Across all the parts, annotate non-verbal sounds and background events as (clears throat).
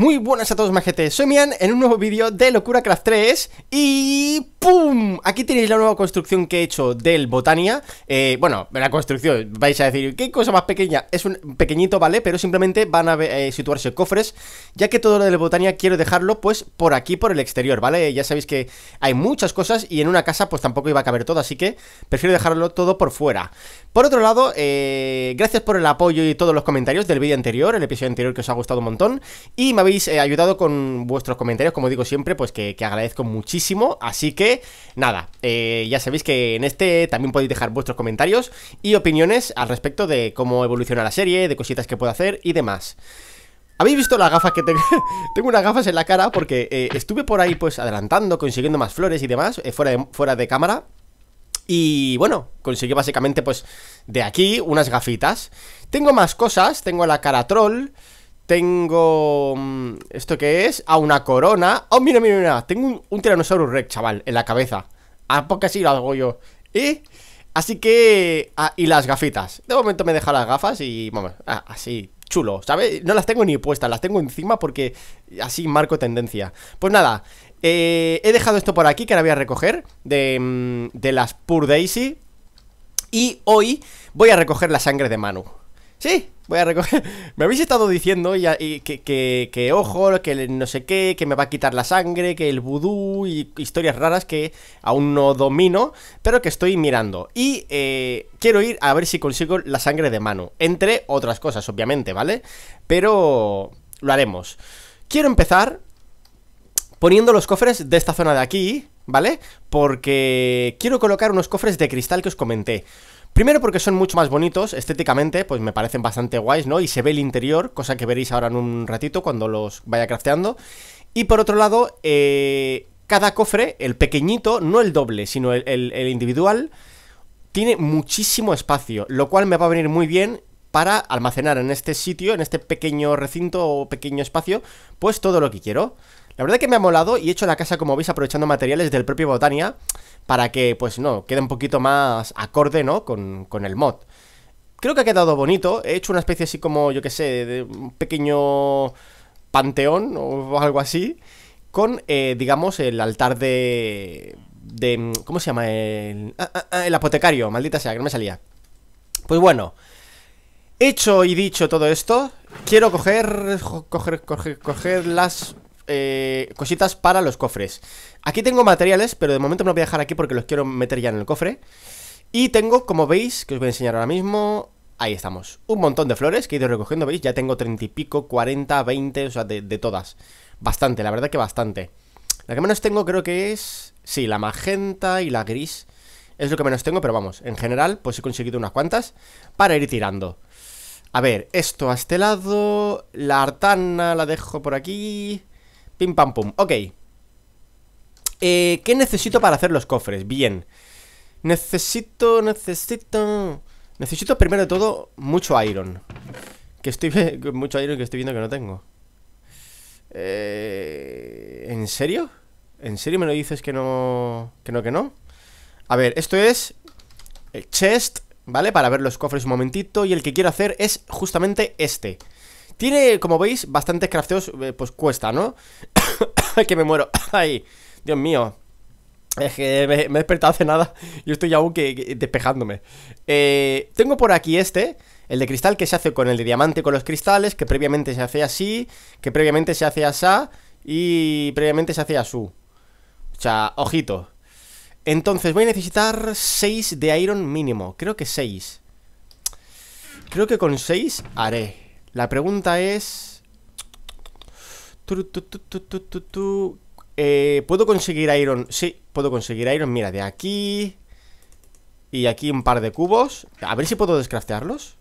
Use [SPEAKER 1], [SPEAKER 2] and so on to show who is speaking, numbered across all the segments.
[SPEAKER 1] Muy buenas a todos majetes, soy Mian en un nuevo vídeo de Locura Craft 3 y... ¡Pum! Aquí tenéis la nueva construcción que he hecho del Botania. Eh, bueno, la construcción, vais a decir, ¿qué cosa más pequeña? Es un pequeñito, ¿vale? Pero simplemente van a eh, situarse cofres, ya que todo lo del Botania quiero dejarlo, pues, por aquí, por el exterior, ¿vale? Ya sabéis que hay muchas cosas y en una casa, pues, tampoco iba a caber todo, así que prefiero dejarlo todo por fuera. Por otro lado, eh, gracias por el apoyo y todos los comentarios del vídeo anterior, el episodio anterior que os ha gustado un montón, y me habéis eh, ayudado con vuestros comentarios, como digo siempre, pues que agradezco muchísimo, así que nada, eh, ya sabéis que en este también podéis dejar vuestros comentarios y opiniones al respecto de cómo evoluciona la serie, de cositas que puedo hacer y demás. ¿Habéis visto las gafas que tengo? (laughs) tengo unas gafas en la cara porque eh, estuve por ahí pues adelantando, consiguiendo más flores y demás, eh, fuera, fuera de cámara. Y bueno, conseguí básicamente pues de aquí unas gafitas. Tengo más cosas, tengo la cara troll, tengo... Mm, ¿Esto qué es? A ah, una corona ¡Oh, mira, mira, mira! Tengo un, un Tyrannosaurus Rex, chaval, en la cabeza ¿A poco así lo hago yo? y Así que... Ah, y las gafitas De momento me deja las gafas y... Ah, así, chulo, ¿sabes? No las tengo ni puestas, las tengo encima porque así marco tendencia Pues nada, eh, he dejado esto por aquí que ahora voy a recoger De, mm, de las pur Daisy y hoy voy a recoger la sangre de Manu Sí, voy a recoger. (laughs) me habéis estado diciendo y, que, que, ojo, que no sé qué, que me va a quitar la sangre, que el vudú y historias raras que aún no domino, pero que estoy mirando. Y eh, quiero ir a ver si consigo la sangre de mano, entre otras cosas, obviamente, ¿vale? Pero lo haremos. Quiero empezar poniendo los cofres de esta zona de aquí, ¿vale? Porque quiero colocar unos cofres de cristal que os comenté. Primero porque son mucho más bonitos, estéticamente, pues me parecen bastante guays, ¿no? Y se ve el interior, cosa que veréis ahora en un ratito cuando los vaya crafteando. Y por otro lado, eh, cada cofre, el pequeñito, no el doble, sino el, el individual, tiene muchísimo espacio, lo cual me va a venir muy bien para almacenar en este sitio, en este pequeño recinto o pequeño espacio, pues todo lo que quiero. La verdad es que me ha molado y he hecho la casa, como veis, aprovechando materiales del propio Botania para que, pues no, quede un poquito más acorde, ¿no? Con, el mod. Creo que ha quedado bonito. He hecho una especie así como, yo que sé, de un pequeño panteón o algo así. Con, eh, digamos, el altar de... de ¿Cómo se llama? El, ah, ah, ah, el apotecario, maldita sea, que no me salía. Pues bueno, hecho y dicho todo esto, quiero coger, coger, coger, coger las eh, cositas para los cofres. Aquí tengo materiales, pero de momento no los voy a dejar aquí porque los quiero meter ya en el cofre. Y tengo, como veis, que os voy a enseñar ahora mismo... Ahí estamos, un montón de flores que he ido recogiendo, ¿veis? Ya tengo treinta y pico, 40, 20, o sea, de, de todas Bastante, la verdad que bastante La que menos tengo creo que es... Sí, la magenta y la gris es lo que menos tengo, pero vamos, en general, pues he conseguido unas cuantas para ir tirando. A ver, esto a este lado, la artana la dejo por aquí, Pim pam pum, ok eh, ¿Qué necesito para hacer los cofres? Bien Necesito, necesito Necesito primero de todo mucho iron Que estoy... (laughs) mucho iron que estoy viendo que no tengo eh, ¿En serio? ¿En serio me lo dices que no... que no, que no? A ver, esto es... El chest, ¿vale? Para ver los cofres un momentito Y el que quiero hacer es justamente Este tiene, como veis, bastantes crafteos, eh, pues cuesta, ¿no? (coughs) que me muero. (coughs) Ay, Dios mío. Es que me, he despertado hace nada y estoy aún que, despejándome. Eh, tengo por aquí este, el de cristal que se hace con el de diamante con los cristales, que previamente se hace así, que previamente se hace así y previamente se hace así O sea, ojito. Entonces voy a necesitar 6 de iron mínimo, creo que 6. Creo que con 6 haré. La pregunta es... Eh, ¿Puedo conseguir iron? Sí, puedo conseguir iron. Mira, de aquí... Y aquí un par de cubos. A ver si puedo descraftearlos.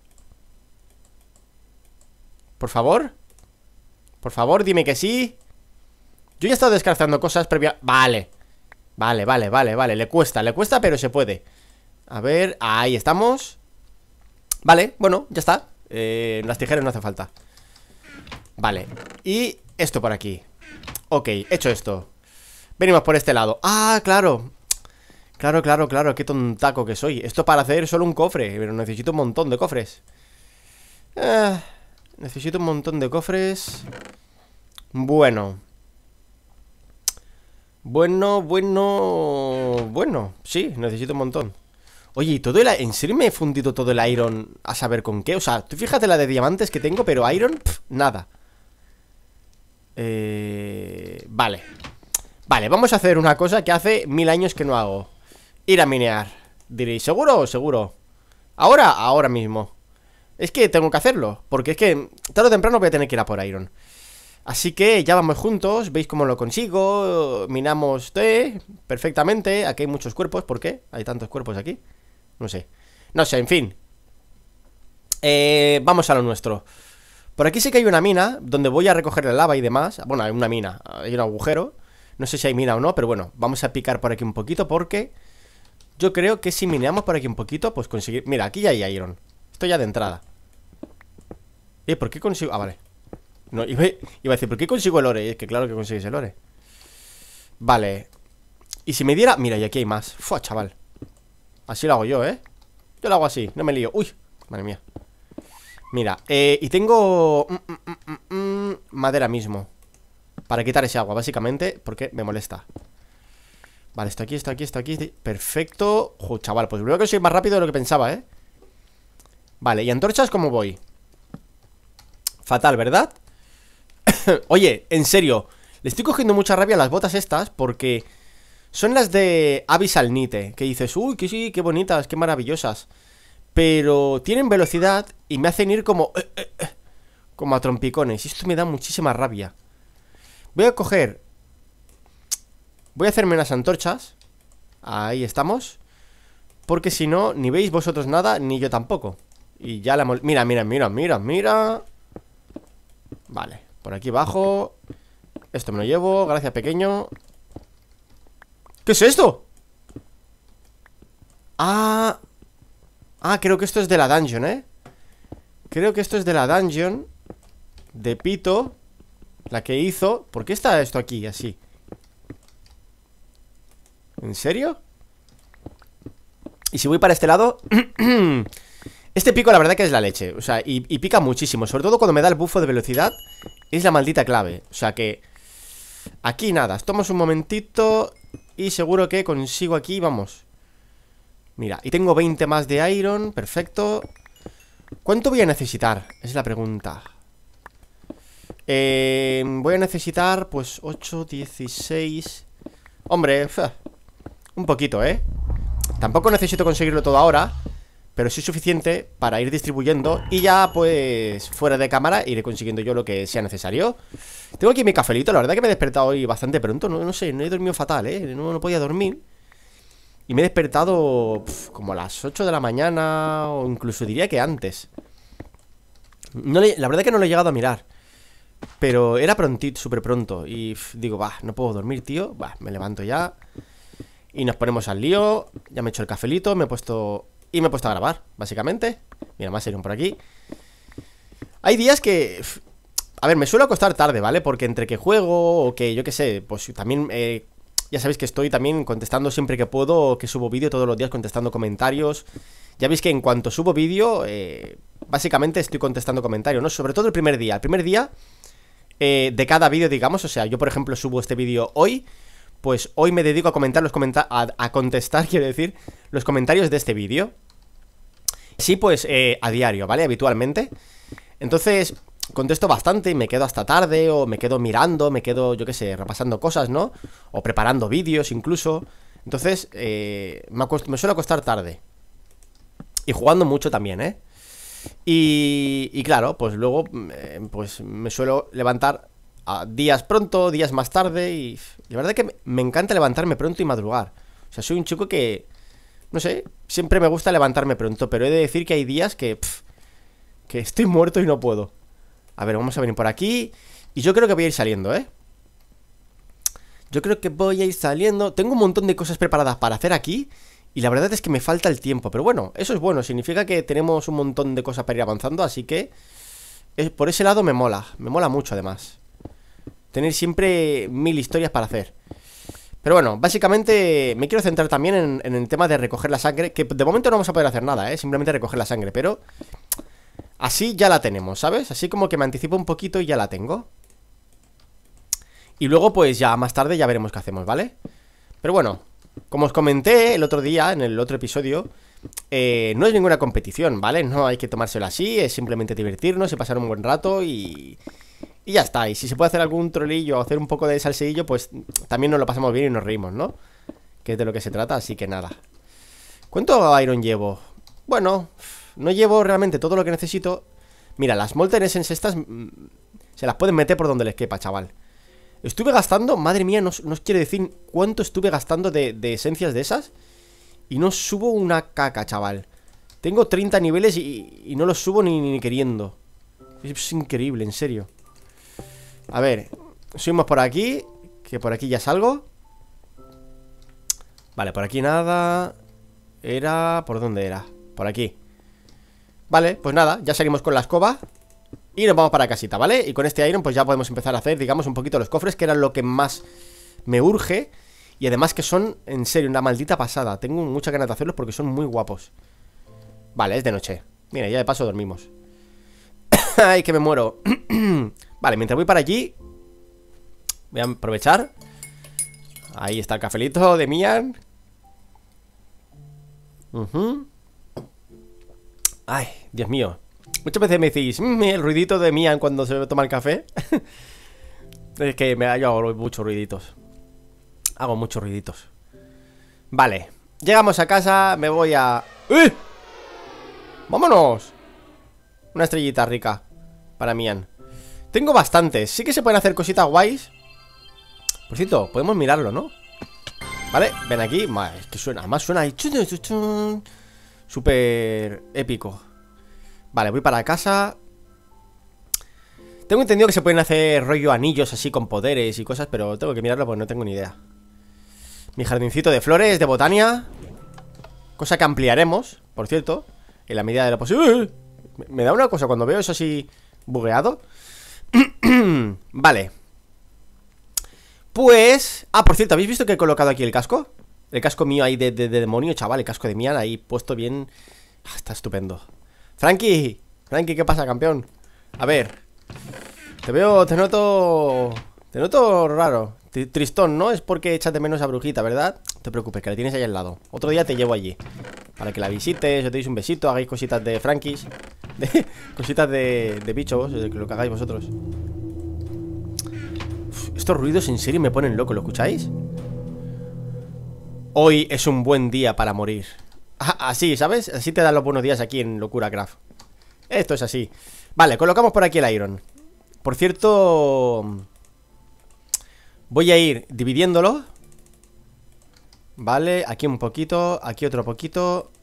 [SPEAKER 1] Por favor. Por favor, dime que sí. Yo ya he estado descrafteando cosas previa... Vale. Vale, vale, vale, vale. Le cuesta, le cuesta, pero se puede. A ver, ahí estamos. Vale, bueno, ya está. Eh, las tijeras no hace falta Vale, y esto por aquí Ok, hecho esto Venimos por este lado ¡Ah, claro! Claro, claro, claro, qué tontaco que soy Esto para hacer solo un cofre Pero necesito un montón de cofres ah, Necesito un montón de cofres Bueno Bueno, bueno Bueno, sí, necesito un montón Oye, todo el... ¿en serio me he fundido todo el iron a saber con qué? O sea, tú fíjate la de diamantes que tengo, pero iron, nada. Eh... Vale. Vale, vamos a hacer una cosa que hace mil años que no hago. Ir a minear. Diréis, ¿seguro? Seguro. ¿Ahora? Ahora mismo. Es que tengo que hacerlo, porque es que tarde o temprano voy a tener que ir a por iron. Así que ya vamos juntos, veis cómo lo consigo, minamos T perfectamente, aquí hay muchos cuerpos, ¿por qué? Hay tantos cuerpos aquí. No sé. No sé, en fin. Eh, vamos a lo nuestro. Por aquí sí que hay una mina donde voy a recoger la lava y demás. Bueno, hay una mina, hay un agujero. No sé si hay mina o no, pero bueno, vamos a picar por aquí un poquito porque yo creo que si mineamos por aquí un poquito, pues conseguir... Mira, aquí ya hay iron. estoy ya de entrada. Eh, ¿por qué consigo...? Ah, vale. iba, a decir, ¿por qué consigo el ore? Y es que claro que consigues el ore. Vale. Y si me diera... Mira, y aquí hay más. Fua, chaval. Así lo hago yo, ¿eh? Yo lo hago así, no me lío Uy, madre mía Mira, eh, y tengo mm, mm, mm, madera mismo Para quitar ese agua, básicamente Porque me molesta Vale, esto aquí, esto aquí, esto aquí Perfecto Joder, chaval, pues creo que soy más rápido de lo que pensaba, ¿eh? Vale, ¿y antorchas cómo voy? Fatal, ¿verdad? (coughs) Oye, en serio Le estoy cogiendo mucha rabia a las botas estas Porque... Son las de Avis que dices, uy, que sí, qué bonitas, qué maravillosas. Pero tienen velocidad y me hacen ir como... Eh, eh, eh, como a trompicones. Y esto me da muchísima rabia. Voy a coger... Voy a hacerme unas antorchas. Ahí estamos. Porque si no, ni veis vosotros nada, ni yo tampoco. Y ya la... Mira, mira, mira, mira, mira. Vale, por aquí abajo Esto me lo llevo, gracias pequeño ¿Qué es esto? Ah... Ah, creo que esto es de la dungeon, ¿eh? Creo que esto es de la dungeon De Pito La que hizo... ¿Por qué está esto aquí así? ¿En serio? Y si voy para este lado... (clears throat) este pico la verdad que es la leche. O sea, y, pica muchísimo. Sobre todo cuando me da el bufo de velocidad. Es la maldita clave. O sea que... Aquí nada. Tomamos un momentito. Y seguro que consigo aquí, vamos Mira, y tengo 20 más de iron, perfecto ¿Cuánto voy a necesitar? Es la pregunta eh, Voy a necesitar, pues, 8, 16 Hombre, un poquito, ¿eh? Tampoco necesito conseguirlo todo ahora pero sí es suficiente para ir distribuyendo Y ya pues fuera de cámara iré consiguiendo yo lo que sea necesario Tengo aquí mi cafelito, la verdad que me he despertado hoy bastante pronto No, no sé, no he dormido fatal, ¿eh? No, no podía dormir Y me he despertado como a las 8 de la mañana O incluso diría que antes no La verdad que no lo he llegado a mirar pero era prontito, súper pronto. Y digo, va, no puedo dormir, tío. Va, me levanto ya. Y nos ponemos al lío. Ya me he hecho el cafelito, me he puesto y me he puesto a grabar, básicamente. Mira, más un por aquí. Hay días que... A ver, me suelo acostar tarde, ¿vale? Porque entre que juego o que, yo qué sé, pues también... Eh, ya sabéis que estoy también contestando siempre que puedo, que subo vídeo todos los días contestando comentarios. Ya veis que en cuanto subo vídeo, eh, básicamente estoy contestando comentarios, ¿no? Sobre todo el primer día. El primer día eh, de cada vídeo, digamos, o sea, yo por ejemplo subo este vídeo hoy, pues hoy me dedico a comentar los a contestar, (laughs) quiero decir, los comentarios de este vídeo. Sí, pues eh, a diario, ¿vale? Habitualmente. Entonces, contesto bastante, y me quedo hasta tarde, o me quedo mirando, me quedo, yo qué sé, repasando cosas, ¿no? O preparando vídeos incluso. Entonces, eh, me, me, suele acostar tarde. Y jugando mucho también, ¿eh? Y, claro, pues luego mm, eh, pues me suelo levantar a días pronto, días más tarde. Y la verdad es que me encanta levantarme pronto y madrugar. O sea, soy un chico que no sé, siempre me gusta levantarme pronto, pero he de decir que hay días que. que estoy muerto y no puedo. A ver, vamos a venir por aquí. Y yo creo que voy a ir saliendo, ¿eh? Yo creo que voy a ir saliendo. Tengo un montón de cosas preparadas para hacer aquí. Y la verdad es que me falta el tiempo. Pero bueno, eso es bueno. Significa que tenemos un montón de cosas para ir avanzando. Así que por ese lado me mola. Me mola mucho además. Tener siempre mil historias para hacer. Pero bueno, básicamente me quiero centrar también en, el tema de recoger la sangre, que de momento no vamos a poder hacer nada, ¿eh? Simplemente recoger la sangre, pero así ya la tenemos, ¿sabes? Así como que me anticipo un poquito y ya la tengo. Y luego pues ya más tarde ya veremos qué hacemos, ¿vale? Pero bueno, como os comenté el otro día, en el otro episodio, eh, no es ninguna competición, ¿vale? No hay que tomárselo así, es simplemente divertirnos y pasar un buen rato y... Y ya está. Y si se puede hacer algún trolillo o hacer un poco de salseillo, pues también nos lo pasamos bien y nos reímos, ¿no? Que es de lo que se trata, así que nada. ¿Cuánto Iron llevo? Bueno, no llevo realmente todo lo que necesito. Mira, las Molten Essence estas mm, se las pueden meter por donde les quepa, chaval. Estuve gastando, madre mía, no, no os quiero decir cuánto estuve gastando de, esencias de esas. Y no subo una caca, chaval. Tengo 30 niveles y, no los subo ni, ni queriendo. Es increíble, en serio. A ver, subimos por aquí Que por aquí ya salgo Vale, por aquí nada Era... ¿Por dónde era? Por aquí Vale, pues nada, ya salimos con la escoba Y nos vamos para casita, ¿vale? Y con este iron pues ya podemos empezar a hacer, digamos, un poquito los cofres Que eran lo que más me urge Y además que son, en serio, una maldita pasada Tengo mucha ganas de hacerlos porque son muy guapos Vale, es de noche Mira, ya de paso dormimos (coughs) Ay, que me muero (coughs) Vale, mientras voy para allí Voy a aprovechar Ahí está el cafelito de Mian Ay, Dios mío Muchas veces me decís mm, El ruidito de Mian cuando se toma el café (laughs) Es que me, yo hago muchos ruiditos Hago muchos ruiditos Vale Llegamos a casa, me voy a... ¡Eh! ¡Vámonos! Una estrellita rica Para Mian tengo bastantes, sí que se pueden hacer cositas guays Por cierto, podemos mirarlo, ¿no? Vale, ven aquí Es que suena, más suena ahí Súper épico Vale, voy para casa Tengo entendido que se pueden hacer rollo anillos así con poderes y cosas Pero tengo que mirarlo porque no tengo ni idea Mi jardincito de flores, de botania Cosa que ampliaremos, por cierto En la medida de lo posible Me da una cosa cuando veo eso así bugueado (clears throat) vale. Pues... Ah, por cierto, ¿habéis visto que he colocado aquí el casco? El casco mío ahí de, demonio, chaval. El casco de Mian ahí puesto bien... Ah, está estupendo. Frankie. Frankie, ¿qué pasa, campeón? A ver. Te veo, te noto... Te noto raro. Tristón, ¿no? Es porque échate menos a Brujita, ¿verdad? No te preocupes, que la tienes ahí al lado. Otro día te llevo allí. Para que la visites, os te un besito, hagáis cositas de Frankis (laughs) Cositas de, de bichos, lo que hagáis vosotros Estos ruidos en serio me ponen loco, ¿lo escucháis? Hoy es un buen día para morir ah, Así, ¿sabes? Así te dan los buenos días aquí en Locura Craft Esto es así Vale, colocamos por aquí el Iron Por cierto... Voy a ir dividiéndolo Vale, aquí un poquito, aquí otro poquito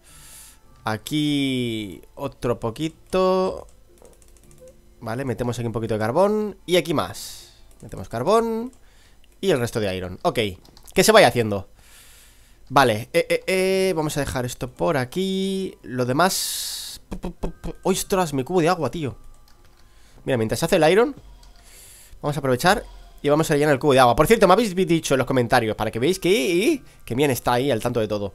[SPEAKER 1] Aquí otro poquito Vale, metemos aquí un poquito de carbón Y aquí más Metemos carbón Y el resto de iron Ok, que se vaya haciendo Vale, eh, eh, eh. vamos a dejar esto por aquí Lo demás ¡Ostras! Mi cubo de agua, tío Mira, mientras se hace el iron Vamos a aprovechar y vamos a llenar el cubo de agua Por cierto, me habéis dicho en los comentarios Para que veáis que, que Mian está ahí al tanto de todo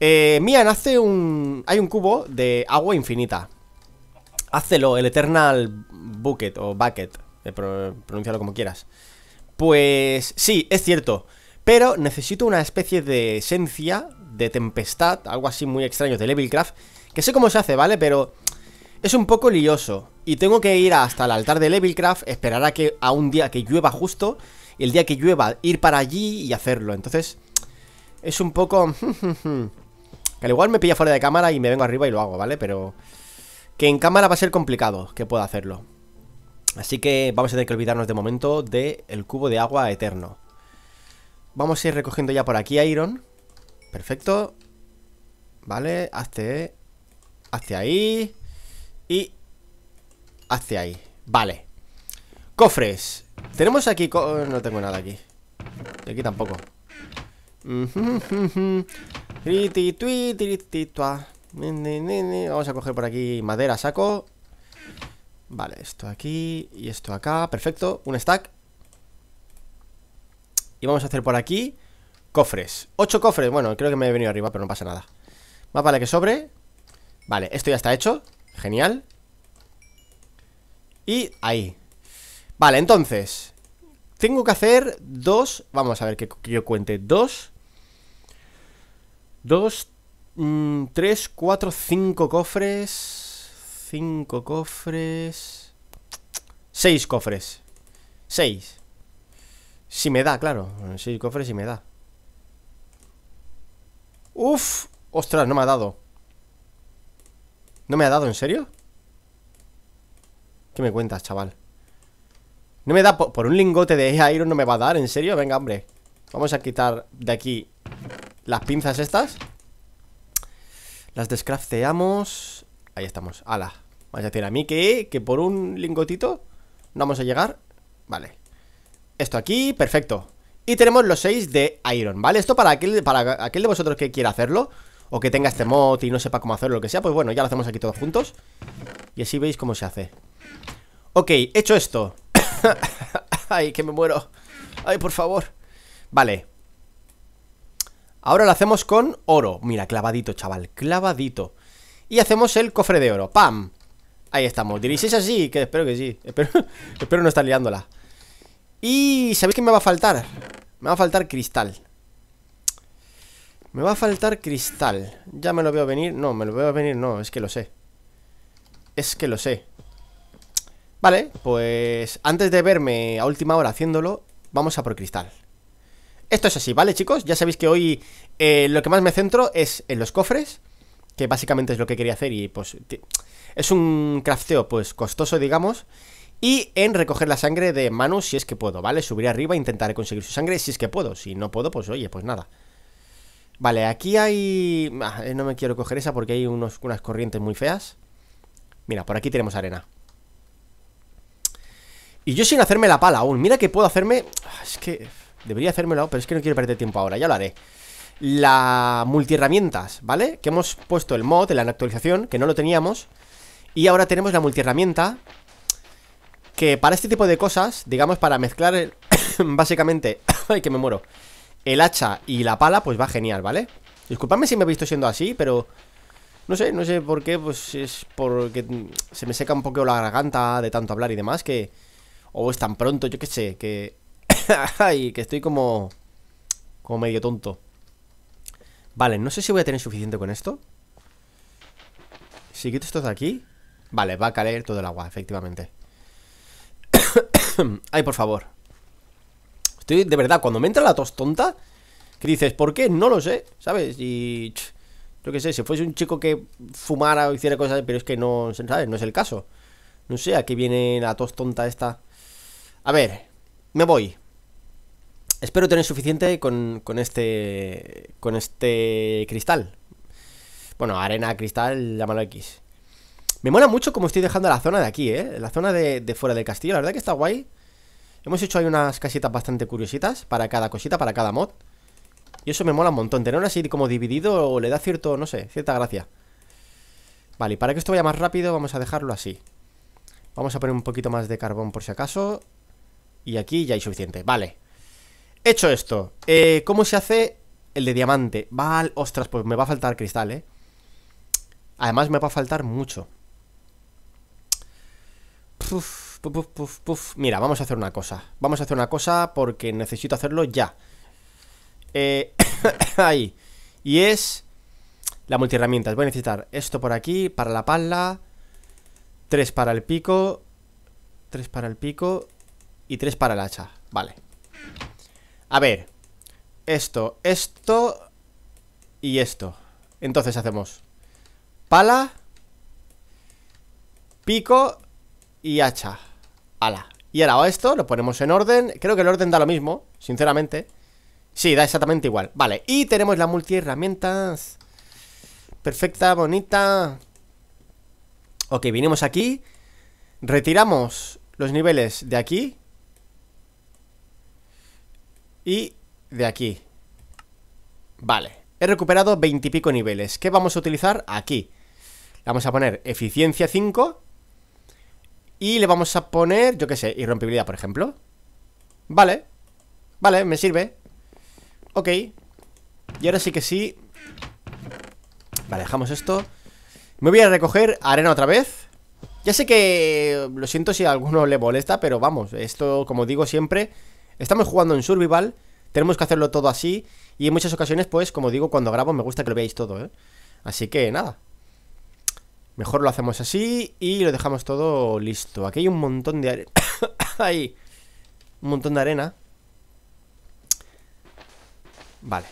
[SPEAKER 1] eh, Mian hace un... Hay un cubo de agua infinita Hácelo, el Eternal Bucket o Bucket de eh, Pronuncialo como quieras Pues sí, es cierto Pero necesito una especie de esencia De tempestad Algo así muy extraño de Levelcraft Que sé cómo se hace, ¿vale? Pero... Es un poco lioso y tengo que ir hasta el altar de Levelcraft, esperar a que a un día que llueva justo y el día que llueva ir para allí y hacerlo. Entonces es un poco (laughs) que al igual me pilla fuera de cámara y me vengo arriba y lo hago, ¿vale? Pero que en cámara va a ser complicado que pueda hacerlo. Así que vamos a tener que olvidarnos de momento del cubo de agua eterno. Vamos a ir recogiendo ya por aquí Iron. Perfecto. Vale, hasta Hazte ahí. Y hacia ahí Vale Cofres Tenemos aquí... no tengo nada aquí Y aquí tampoco Vamos a coger por aquí madera, saco Vale, esto aquí y esto acá Perfecto, un stack Y vamos a hacer por aquí Cofres, ocho cofres Bueno, creo que me he venido arriba, pero no pasa nada Más vale que sobre Vale, esto ya está hecho Genial Y ahí Vale, entonces Tengo que hacer dos Vamos a ver que, yo cuente Dos Dos mm, Tres, cuatro, cinco cofres Cinco cofres Seis cofres Seis Si me da, claro Seis cofres si me da Uf Ostras, no me ha dado ¿No me ha dado, en serio? ¿Qué me cuentas, chaval? No me da... Por, un lingote de (laughs) Iron no me va a dar, ¿en serio? Venga, hombre Vamos a quitar de aquí Las pinzas estas Las descrafteamos Ahí estamos, ala Vaya tirar a mí que, que por un lingotito No vamos a llegar Vale Esto aquí, perfecto Y tenemos los 6 de Iron, ¿vale? Esto para aquel, para aquel de vosotros que quiera hacerlo o que tenga este mod y no sepa cómo hacerlo, lo que sea, pues bueno, ya lo hacemos aquí todos juntos. Y así veis cómo se hace. Ok, hecho esto. (coughs) Ay, que me muero. Ay, por favor. Vale. Ahora lo hacemos con oro. Mira, clavadito, chaval, clavadito. Y hacemos el cofre de oro. ¡Pam! Ahí estamos. Diréis, así? Que espero que sí. Espero, (laughs) espero no estar liándola. Y... ¿Sabéis qué me va a faltar? Me va a faltar cristal. Me va a faltar cristal Ya me lo veo venir No, me lo veo venir no, es que lo sé Es que lo sé Vale, pues antes de verme a última hora haciéndolo Vamos a por cristal Esto es así, ¿vale chicos? Ya sabéis que hoy eh, lo que más me centro es en los cofres Que básicamente es lo que quería hacer y pues... Es un crafteo pues costoso, digamos y en recoger la sangre de Manu si es que puedo, ¿vale? Subiré arriba, intentaré conseguir su sangre si es que puedo. Si no puedo, pues oye, pues nada. Vale, aquí hay... Ah, eh, no me quiero coger esa porque hay unos, unas corrientes muy feas. Mira, por aquí tenemos arena. Y yo sin hacerme la pala aún. Mira que puedo hacerme... Ah, es que... Debería hacérmelo, pero es que no quiero perder tiempo ahora. Ya lo haré. La multiherramientas, ¿vale? Que hemos puesto el mod en la actualización, que no lo teníamos. Y ahora tenemos la multiherramienta. Que para este tipo de cosas, digamos, para mezclar (coughs) básicamente... (coughs) Ay, que me muero el hacha y la pala, pues va genial, ¿vale? Disculpadme si me he visto siendo así, pero... No sé, no sé por qué, pues es porque se me seca un poco la garganta de tanto hablar y demás, que... O es tan pronto, yo qué sé, que... (coughs) y que estoy como... Como medio tonto. Vale, no sé si voy a tener suficiente con esto. Si quito esto de aquí... Vale, va a caer todo el agua, efectivamente. (coughs) Ay, por favor de verdad, cuando me entra la tos tonta, que dices, ¿por qué? No lo sé, ¿sabes? Y. Yo qué sé, si fuese un chico que fumara o hiciera cosas, pero es que no, ¿sabes? No es el caso. No sé a qué viene la tos tonta esta. A ver, me voy. Espero tener suficiente con, este. Con este cristal. Bueno, arena, cristal, llámalo X. Me mola mucho como estoy dejando la zona de aquí, ¿eh? La zona de, de fuera del castillo. La verdad que está guay. Hemos hecho ahí unas casitas bastante curiositas Para cada cosita, para cada mod Y eso me mola un montón Tener así como dividido O le da cierto, no sé, cierta gracia Vale, y para que esto vaya más rápido Vamos a dejarlo así Vamos a poner un poquito más de carbón por si acaso Y aquí ya hay suficiente, vale Hecho esto eh, ¿Cómo se hace el de diamante? Vale, ostras, pues me va a faltar cristal, eh Además me va a faltar mucho Uf. Mira, vamos a hacer una cosa. Vamos a hacer una cosa porque necesito hacerlo ya. Eh, (coughs) ahí. Y es la multiherramientas. Voy a necesitar esto por aquí, para la pala. Tres para el pico. Tres para el pico. Y tres para el hacha. Vale. A ver. Esto, esto y esto. Entonces hacemos pala, pico y hacha. Ala. Y ahora esto lo ponemos en orden. Creo que el orden da lo mismo, sinceramente. Sí, da exactamente igual. Vale, y tenemos la multiherramientas. Perfecta, bonita. Ok, vinimos aquí. Retiramos los niveles de aquí. Y de aquí. Vale, he recuperado veintipico niveles. ¿Qué vamos a utilizar aquí? Vamos a poner eficiencia 5 y le vamos a poner, yo qué sé, irrompibilidad, por ejemplo Vale Vale, me sirve Ok Y ahora sí que sí Vale, dejamos esto Me voy a recoger arena otra vez Ya sé que... Lo siento si a alguno le molesta Pero vamos, esto, como digo siempre Estamos jugando en survival Tenemos que hacerlo todo así Y en muchas ocasiones, pues, como digo, cuando grabo Me gusta que lo veáis todo, ¿eh? Así que, nada Mejor lo hacemos así y lo dejamos todo listo. Aquí hay un montón de arena. (coughs) Ahí. un montón de arena. Vale.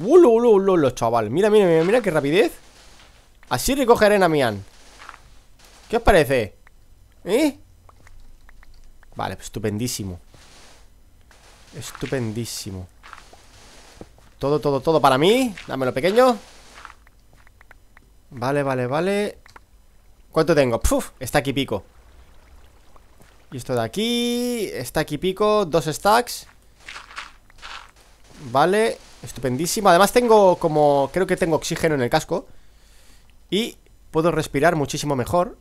[SPEAKER 1] ¡Ulo, ulo, ulo, chaval! Mira, mira, mira, mira qué rapidez. Así recoge arena, Mian. ¿Qué os parece? ¿Eh? Vale, estupendísimo. Estupendísimo. Todo, todo, todo para mí. Dámelo pequeño. Vale, vale, vale ¿Cuánto tengo? ¡Puf! Está aquí pico Y esto de aquí Está aquí pico, dos stacks Vale, estupendísimo Además tengo como... creo que tengo oxígeno en el casco Y puedo respirar muchísimo mejor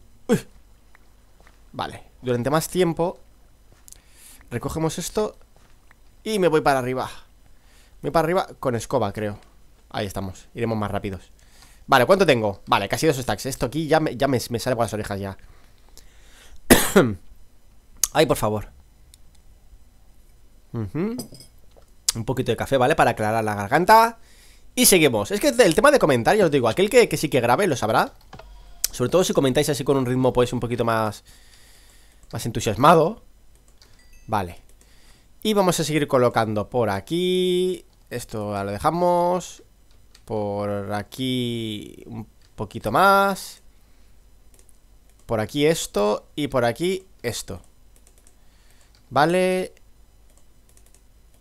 [SPEAKER 1] Vale, durante más tiempo Recogemos esto Y me voy para arriba Me voy para arriba con escoba, creo Ahí estamos, iremos más rápidos Vale, ¿cuánto tengo? Vale, casi dos stacks Esto aquí ya me, ya me, me sale por las orejas ya (coughs) Ay, por favor Un poquito de café, ¿vale? Para aclarar la garganta Y seguimos Es que el tema de comentarios ya os digo Aquel que, sí que grabe lo sabrá Sobre todo si comentáis así con un ritmo pues un poquito más Más entusiasmado Vale Y vamos a seguir colocando por aquí Esto lo dejamos por aquí un poquito más. Por aquí esto y por aquí esto. Vale.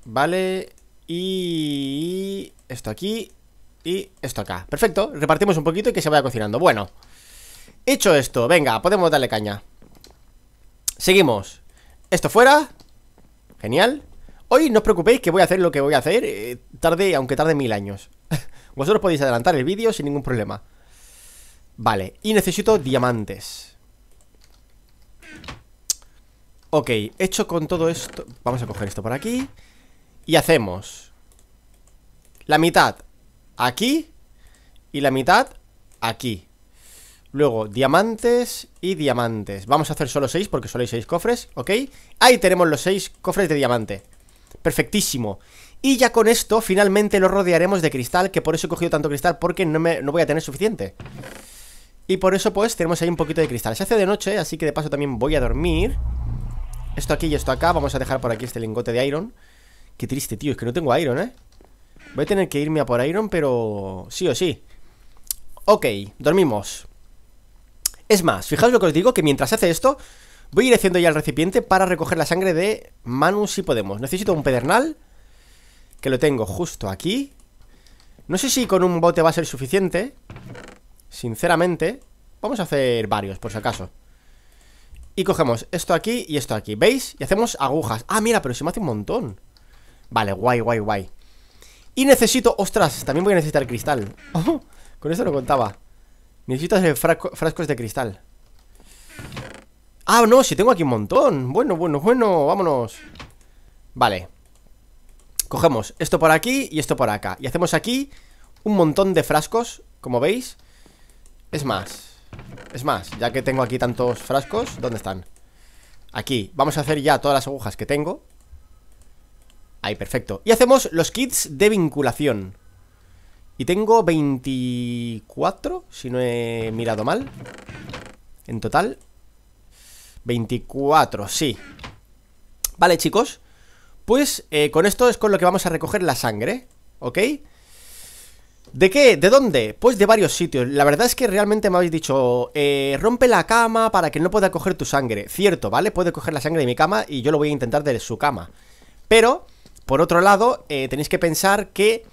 [SPEAKER 1] Vale. Y esto aquí y esto acá. Perfecto. Repartimos un poquito y que se vaya cocinando. Bueno. Hecho esto, venga, podemos darle caña. Seguimos. Esto fuera. Genial. Hoy no os preocupéis que voy a hacer lo que voy a hacer. Eh, tarde, aunque tarde mil años. (laughs) Vosotros podéis adelantar el vídeo sin ningún problema. Vale, y necesito diamantes. Ok, hecho con todo esto... Vamos a coger esto por aquí. Y hacemos... La mitad aquí y la mitad aquí. Luego, diamantes y diamantes. Vamos a hacer solo 6 porque solo hay 6 cofres, ¿ok? Ahí tenemos los 6 cofres de diamante. Perfectísimo. Y ya con esto finalmente lo rodearemos de cristal, que por eso he cogido tanto cristal, porque no, me, no voy a tener suficiente. Y por eso pues tenemos ahí un poquito de cristal. Se hace de noche, así que de paso también voy a dormir. Esto aquí y esto acá, vamos a dejar por aquí este lingote de iron. Qué triste, tío, es que no tengo iron, ¿eh? Voy a tener que irme a por iron, pero sí o sí. Ok, dormimos. Es más, fijaos lo que os digo, que mientras hace esto, voy a ir haciendo ya el recipiente para recoger la sangre de Manu si podemos. Necesito un pedernal... Que lo tengo justo aquí No sé si con un bote va a ser suficiente Sinceramente Vamos a hacer varios, por si acaso Y cogemos esto aquí y esto aquí ¿Veis? Y hacemos agujas Ah, mira, pero se me hace un montón Vale, guay, guay, guay Y necesito... ¡Ostras! También voy a necesitar cristal (laughs) oh, Con esto no contaba Necesito frascos de cristal Ah, no, si tengo aquí un montón Bueno, bueno, bueno, vámonos Vale Cogemos esto por aquí y esto por acá Y hacemos aquí un montón de frascos Como veis Es más Es más, ya que tengo aquí tantos frascos ¿Dónde están? Aquí, vamos a hacer ya todas las agujas que tengo Ahí, perfecto Y hacemos los kits de vinculación Y tengo 24 Si no he mirado mal En total 24, sí Vale, chicos pues eh, con esto es con lo que vamos a recoger la sangre, ¿ok? ¿De qué? ¿De dónde? Pues de varios sitios. La verdad es que realmente me habéis dicho, eh, rompe la cama para que no pueda coger tu sangre. Cierto, ¿vale? Puede coger la sangre de mi cama y yo lo voy a intentar de su cama. Pero, por otro lado, eh, tenéis que pensar que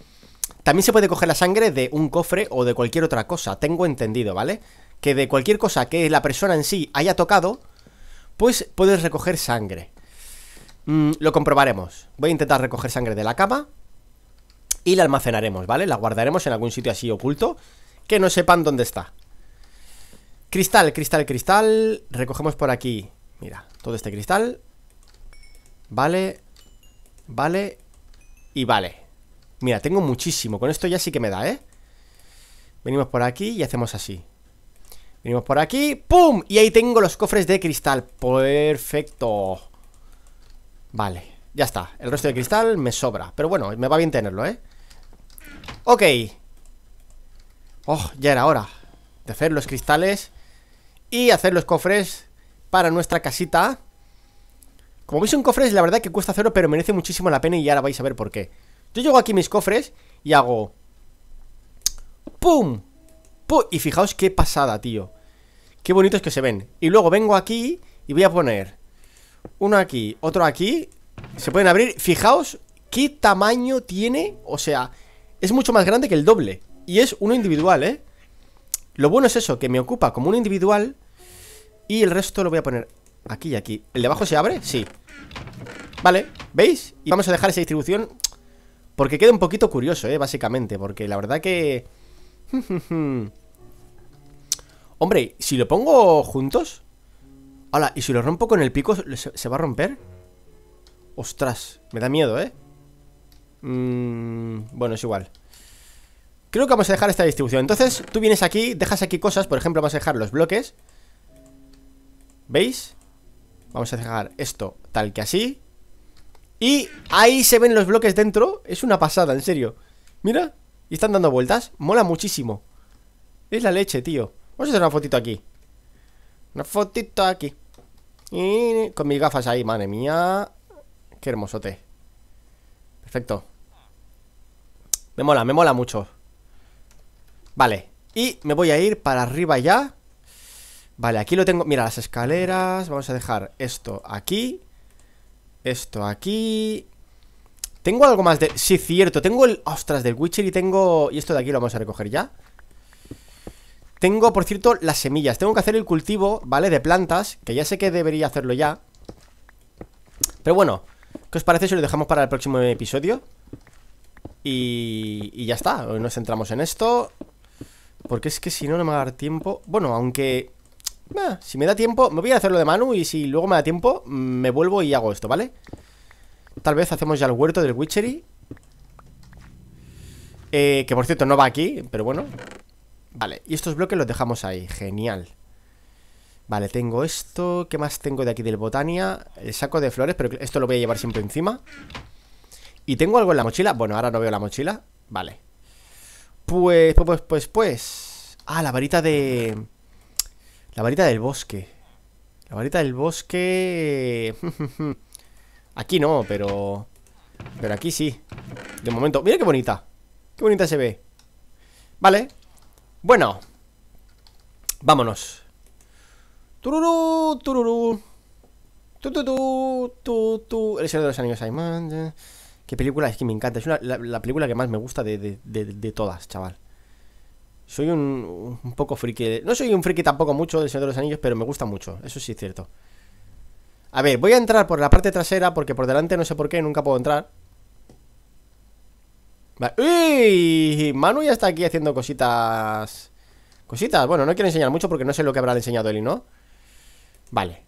[SPEAKER 1] también se puede coger la sangre de un cofre o de cualquier otra cosa. Tengo entendido, ¿vale? Que de cualquier cosa que la persona en sí haya tocado, pues puedes recoger sangre. Mm, lo comprobaremos. Voy a intentar recoger sangre de la cama. Y la almacenaremos, ¿vale? La guardaremos en algún sitio así oculto. Que no sepan dónde está. Cristal, cristal, cristal. Recogemos por aquí. Mira, todo este cristal. Vale. Vale. Y vale. Mira, tengo muchísimo. Con esto ya sí que me da, ¿eh? Venimos por aquí y hacemos así. Venimos por aquí. ¡Pum! Y ahí tengo los cofres de cristal. Perfecto. Vale, ya está El resto de cristal me sobra Pero bueno, me va bien tenerlo, ¿eh? Ok Oh, ya era hora De hacer los cristales Y hacer los cofres Para nuestra casita Como veis cofre cofres, la verdad que cuesta cero Pero merece muchísimo la pena y ahora vais a ver por qué Yo llego aquí mis cofres y hago ¡Pum! ¡Pum! Y fijaos qué pasada, tío Qué bonitos que se ven Y luego vengo aquí y voy a poner uno aquí, otro aquí Se pueden abrir, fijaos qué tamaño tiene O sea, es mucho más grande que el doble Y es uno individual, ¿eh? Lo bueno es eso, que me ocupa como un individual Y el resto lo voy a poner aquí y aquí ¿El de abajo se abre? Sí Vale, ¿veis? Y vamos a dejar esa distribución Porque queda un poquito curioso, ¿eh? Básicamente, porque la verdad que... (laughs) Hombre, si lo pongo juntos Hola, ¿y si lo rompo con el pico se va a romper? Ostras, me da miedo, ¿eh? Mm, bueno, es igual Creo que vamos a dejar esta distribución Entonces, tú vienes aquí, dejas aquí cosas Por ejemplo, vamos a dejar los bloques ¿Veis? Vamos a dejar esto tal que así Y ahí se ven los bloques dentro Es una pasada, en serio Mira, y están dando vueltas Mola muchísimo Es la leche, tío Vamos a hacer una fotito aquí Una fotito aquí y con mis gafas ahí, madre mía. Qué hermosote. Perfecto. Me mola, me mola mucho. Vale. Y me voy a ir para arriba ya. Vale, aquí lo tengo. Mira, las escaleras. Vamos a dejar esto aquí. Esto aquí. Tengo algo más de... Sí, cierto. Tengo el... Ostras, del Witcher y tengo... Y esto de aquí lo vamos a recoger ya. Tengo, por cierto, las semillas. Tengo que hacer el cultivo, ¿vale? De plantas, que ya sé que debería hacerlo ya. Pero bueno, ¿qué os parece si lo dejamos para el próximo episodio? Y, y ya está, hoy nos centramos en esto. Porque es que si no, no me va a dar tiempo. Bueno, aunque... si me da tiempo, me voy a hacerlo de mano y si luego me da tiempo, me vuelvo y hago esto, ¿vale? Tal vez hacemos ya el huerto del Witchery. Eh, que por cierto no va aquí, pero bueno, Vale, y estos bloques los dejamos ahí, genial Vale, tengo esto, ¿qué más tengo de aquí del Botania? El saco de flores, pero esto lo voy a llevar siempre encima ¿Y tengo algo en la mochila? Bueno, ahora no veo la mochila Vale Pues, pues, pues, pues, pues. Ah, la varita de... La varita del bosque La varita del bosque... (laughs) aquí no, pero... Pero aquí sí De momento, mira qué bonita Qué bonita se ve Vale, bueno, vámonos. Tururú, tururú. Tu, El Señor de los Anillos, Ayman. Qué película, es que me encanta. Es la, película que más me gusta de, todas, chaval. Soy un, poco friki. No soy un friki tampoco mucho del Señor de los Anillos, pero me gusta mucho. Eso sí es cierto. A ver, voy a entrar por la parte trasera porque por delante no sé por qué nunca puedo entrar. ¡Uy! Manu ya está aquí haciendo cositas. Cositas. Bueno, no quiero enseñar mucho porque no sé lo que habrá enseñado él, ¿no? Vale.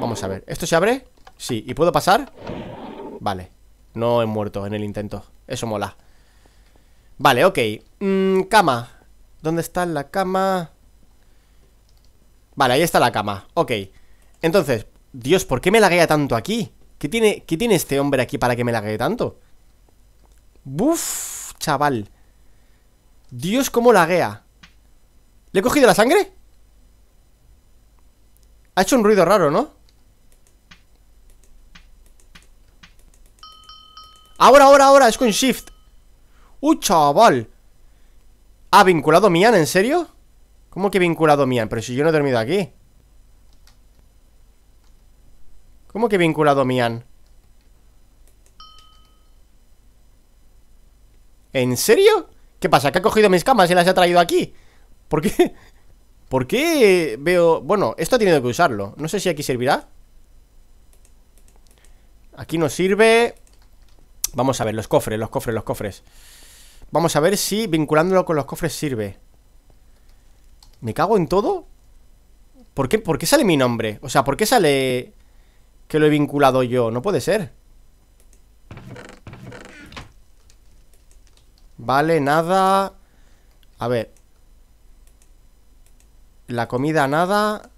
[SPEAKER 1] Vamos a ver. ¿Esto se abre? Sí. ¿Y puedo pasar? Vale. No he muerto en el intento. Eso mola. Vale, ok. Mm, cama. ¿Dónde está la cama? Vale, ahí está la cama. Ok. Entonces, Dios, ¿por qué me laguea tanto aquí? ¿Qué tiene, ¿Qué tiene este hombre aquí para que me laguee tanto? Buf, chaval Dios, cómo laguea ¿Le he cogido la sangre? Ha hecho un ruido raro, ¿no? Ahora, ahora, ahora, es con Shift ¡Uh, chaval! ¿Ha vinculado Mian? ¿En serio? ¿Cómo que vinculado Mian? Pero si yo no he dormido aquí ¿Cómo que vinculado Mian? ¿En serio? ¿Qué pasa? ¿Que ha cogido mis camas y las ha traído aquí? ¿Por qué? (laughs) ¿Por qué veo...? Bueno, esto ha tenido que usarlo No sé si aquí servirá Aquí no sirve Vamos a ver, los cofres, los cofres, los cofres Vamos a ver si vinculándolo con los cofres sirve ¿Me cago en todo? ¿Por qué, ¿Por qué sale mi nombre? O sea, ¿por qué sale que lo he vinculado yo? No puede ser Vale, nada. A ver. La comida, nada.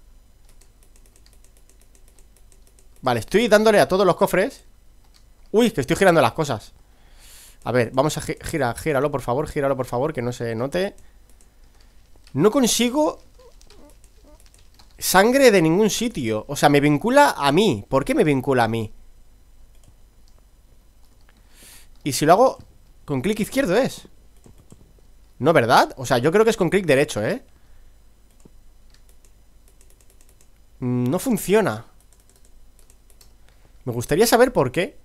[SPEAKER 1] Vale, estoy dándole a todos los cofres. Uy, que estoy girando las cosas. A ver, vamos a girar, gíralo, por favor, gíralo, por favor, que no se note. No consigo sangre de ningún sitio. O sea, me vincula a mí. ¿Por qué me vincula a mí? Y si lo hago con clic izquierdo es ¿No, verdad? O sea, yo creo que es con clic derecho, ¿eh? Mm, no funciona Me gustaría saber por qué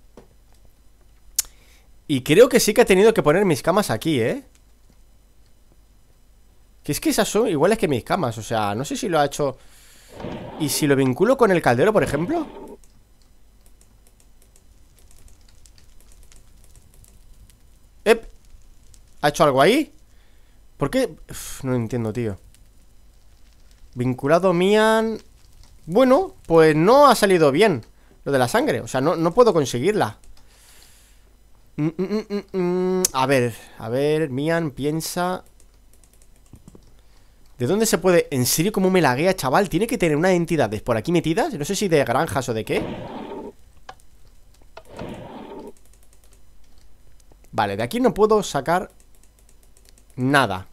[SPEAKER 1] Y creo que sí que he tenido que poner mis camas aquí, ¿eh? Que es que esas son iguales que mis camas O sea, no sé si lo ha hecho... ¿Y si lo vinculo con el caldero, por ejemplo? ¿Ha hecho algo ahí? ¿Por qué? no entiendo, tío Vinculado Mian Bueno, pues no ha salido bien Lo de la sangre, o sea, no, puedo conseguirla mm, mm, mm, A ver, a ver Mian piensa ¿De dónde se puede? ¿En serio cómo me laguea, chaval? Tiene que tener unas entidades por aquí metidas No sé si de granjas o de qué Vale, de aquí no puedo sacar nada.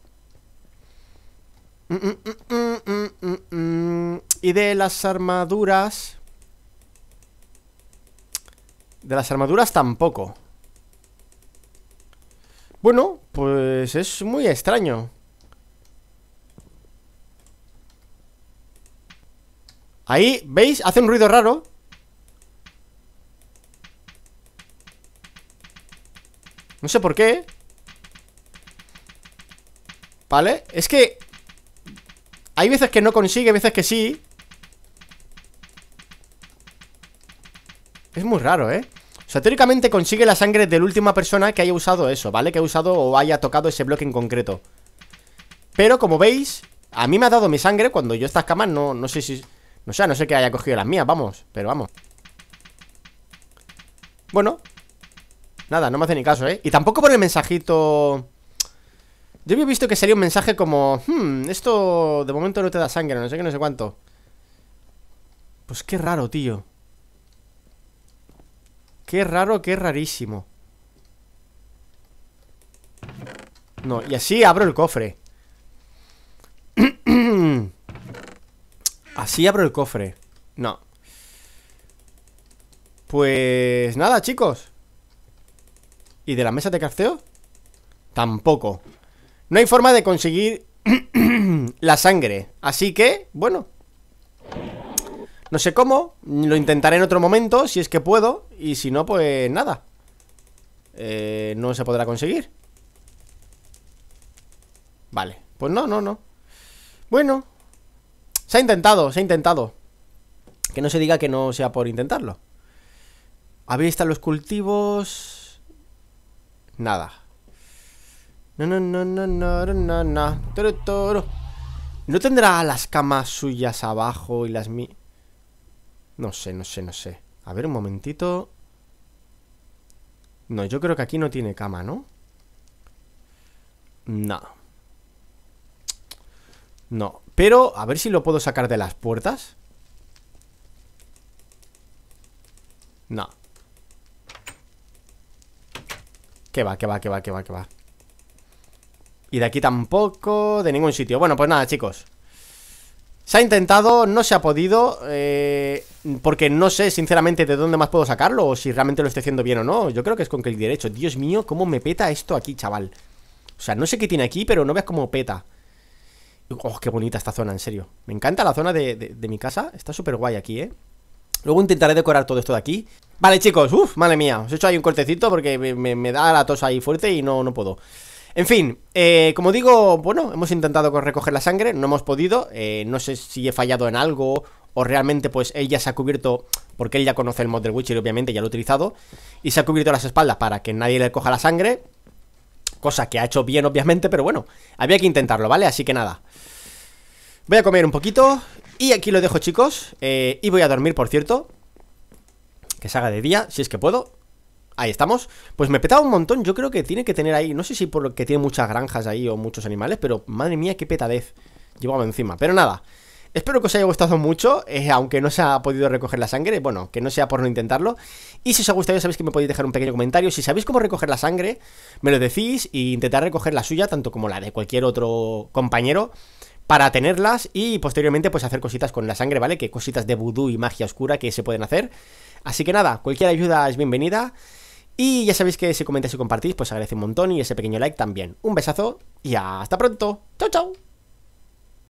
[SPEAKER 1] Mm, mm, mm, y de las armaduras... De las armaduras tampoco. Bueno, pues es muy extraño. Ahí, ¿veis? Hace un ruido raro No sé por qué ¿Vale? Es que Hay veces que no consigue, veces que sí Es muy raro, ¿eh? O sea, teóricamente consigue la sangre de la última persona que haya usado eso, ¿vale? Que haya usado o haya tocado ese bloque en concreto Pero como veis A mí me ha dado mi sangre cuando yo estas camas no, no sé si... O sea, no sé que haya cogido las mías, vamos Pero vamos Bueno Nada, no me hace ni caso, ¿eh? Y tampoco por el mensajito yo había visto que sería un mensaje como, hmm, esto de momento no te da sangre, no sé qué, no sé cuánto. Pues qué raro, tío. Qué raro, qué rarísimo. No, y así abro el cofre. (clears throat) así abro el cofre. No. Pues nada, chicos. ¿Y de la mesa de crafteo? Tampoco. No hay forma de conseguir (clears throat) la sangre. Así que, bueno. No sé cómo. Lo intentaré en otro momento, si es que puedo. Y si no, pues nada. Eh, no se podrá conseguir. Vale. Pues no, no, no. Bueno. Se ha intentado, se ha intentado. Que no se diga que no sea por intentarlo. Ahí están los cultivos. Nada. No, no, no, no, no, no, no, Toro, ¿No tendrá las camas suyas abajo y las mí. No sé, no sé, no sé. A ver, un momentito. No, yo creo que aquí no tiene cama, ¿no? No. No. Pero, a ver si lo puedo sacar de las puertas. No. Que va, que va, que va, que va, que va. Y de aquí tampoco, de ningún sitio Bueno, pues nada, chicos Se ha intentado, no se ha podido eh, Porque no sé, sinceramente, de dónde más puedo sacarlo O si realmente lo estoy haciendo bien o no Yo creo que es con clic derecho Dios mío, cómo me peta esto aquí, chaval O sea, no sé qué tiene aquí, pero no veas cómo peta Oh, qué bonita esta zona, en serio Me encanta la zona de, mi casa Está súper guay aquí, eh Luego intentaré decorar todo esto de aquí Vale, chicos, uff, madre mía Os he hecho ahí un cortecito porque me, me, me da la tos ahí fuerte y no, no puedo en fin, eh, como digo, bueno, hemos intentado recoger la sangre, no hemos podido, eh, no sé si he fallado en algo o realmente pues ella se ha cubierto, porque él ya conoce el mod del Witcher obviamente ya lo ha utilizado, y se ha cubierto las espaldas para que nadie le coja la sangre, cosa que ha hecho bien obviamente, pero bueno, había que intentarlo, ¿vale? Así que nada. Voy a comer un poquito y aquí lo dejo chicos, eh, y voy a dormir por cierto, que se haga de día, si es que puedo. Ahí estamos. Pues me petaba un montón. Yo creo que tiene que tener ahí. No sé si por lo que tiene muchas granjas ahí o muchos animales, pero madre mía, qué petadez. Llevaba encima. Pero nada. Espero que os haya gustado mucho, eh, aunque no se ha podido recoger la sangre, bueno, que no sea por no intentarlo. Y si os ha gustado, ya sabéis que me podéis dejar un pequeño comentario. Si sabéis cómo recoger la sangre, me lo decís y intentar recoger la suya, tanto como la de cualquier otro compañero, para tenerlas y posteriormente pues hacer cositas con la sangre, ¿vale? Que cositas de vudú y magia oscura que se pueden hacer. Así que nada, cualquier ayuda es bienvenida. Y ya sabéis que si comentáis y compartís, pues agradece un montón y ese pequeño like también. Un besazo y hasta pronto. Chao, chao.